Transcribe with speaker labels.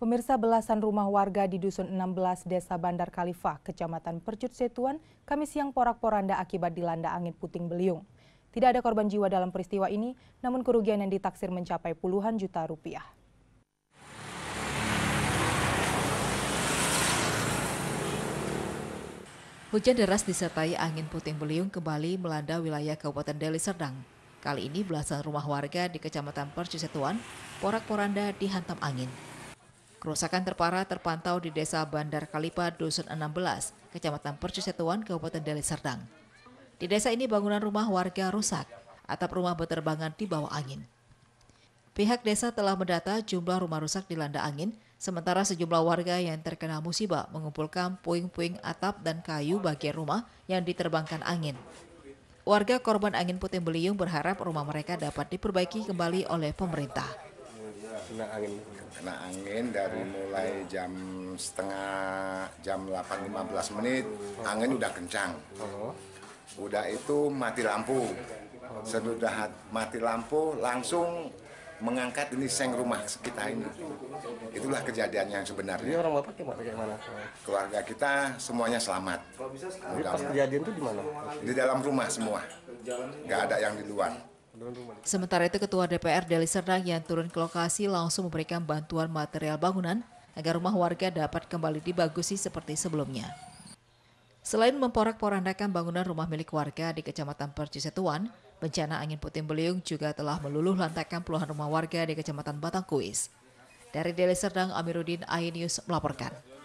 Speaker 1: Pemirsa belasan rumah warga di Dusun 16 Desa Bandar Khalifah, Kecamatan Percut Setuan, kami siang porak-poranda akibat dilanda angin puting beliung. Tidak ada korban jiwa dalam peristiwa ini, namun kerugian yang ditaksir mencapai puluhan juta rupiah.
Speaker 2: Hujan deras disertai angin puting beliung kembali melanda wilayah Kabupaten Deli Serdang. Kali ini belasan rumah warga di Kecamatan Percut Percusetuan, porak-poranda dihantam angin. Kerusakan terparah terpantau di Desa Bandar Kalipa, Dusun 16, Kecamatan Percisetuan, Kabupaten Deli Serdang. Di desa ini bangunan rumah warga rusak, atap rumah berterbangan di bawah angin. Pihak desa telah mendata jumlah rumah rusak dilanda angin, sementara sejumlah warga yang terkena musibah mengumpulkan puing-puing atap dan kayu bagian rumah yang diterbangkan angin. Warga korban angin puting beliung berharap rumah mereka dapat diperbaiki kembali oleh pemerintah
Speaker 3: kena angin kena angin dari iya. mulai jam setengah jam 8.15 menit oh. angin udah kencang oh. udah itu mati lampu oh. sudah mati lampu langsung mengangkat ini seng rumah kita ini. Itulah kejadian yang sebenarnya. orang
Speaker 1: bapak gimana
Speaker 3: Keluarga kita semuanya selamat. Kalau pas kejadian itu di mana? Di dalam rumah semua. Nggak ada yang di luar.
Speaker 2: Sementara itu Ketua DPR Deli Serdang yang turun ke lokasi langsung memberikan bantuan material bangunan agar rumah warga dapat kembali dibagusi seperti sebelumnya. Selain memporak-porandakan bangunan rumah milik warga di Kecamatan Percisetuan, bencana angin puting beliung juga telah meluluh lantakan puluhan rumah warga di Kecamatan Batangkuis. Dari Deli Serdang, Amiruddin Ainius melaporkan.